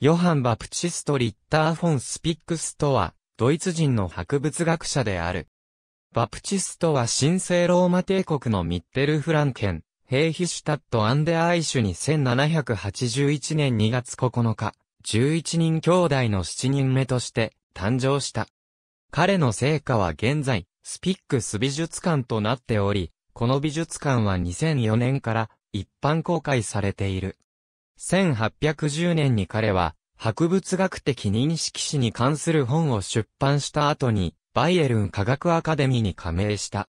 ヨハン・バプチスト・リッター・フォン・スピックスとは、ドイツ人の博物学者である。バプチストは神聖ローマ帝国のミッテル・フランケン、ヘイヒシュタット・アンデ・アイシュに1781年2月9日、11人兄弟の7人目として誕生した。彼の成果は現在、スピックス美術館となっており、この美術館は2004年から一般公開されている。1810年に彼は、博物学的認識史に関する本を出版した後に、バイエルン科学アカデミーに加盟した。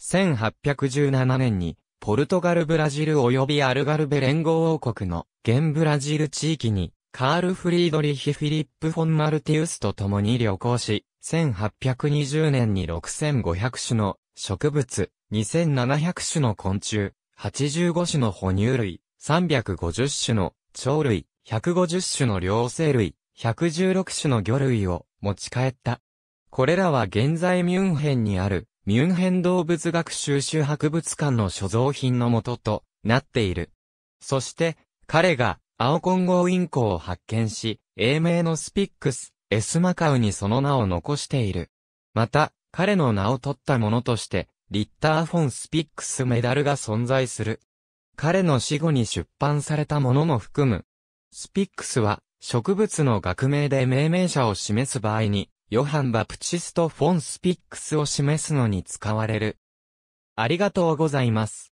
1817年に、ポルトガル・ブラジル及びアルガルベ連合王国の現ブラジル地域に、カール・フリードリヒ・フィリップ・フォン・マルティウスと共に旅行し、1820年に6500種の植物、2700種の昆虫、85種の哺乳類、350種の鳥類、150種の両生類、116種の魚類を持ち帰った。これらは現在ミュンヘンにあるミュンヘン動物学習集博物館の所蔵品のもととなっている。そして彼が青混合インコを発見し、英名のスピックス、エスマカウにその名を残している。また、彼の名を取ったものとして、リッターフォンスピックスメダルが存在する。彼の死後に出版されたものも含む。スピックスは、植物の学名で命名者を示す場合に、ヨハン・バプチスト・フォン・スピックスを示すのに使われる。ありがとうございます。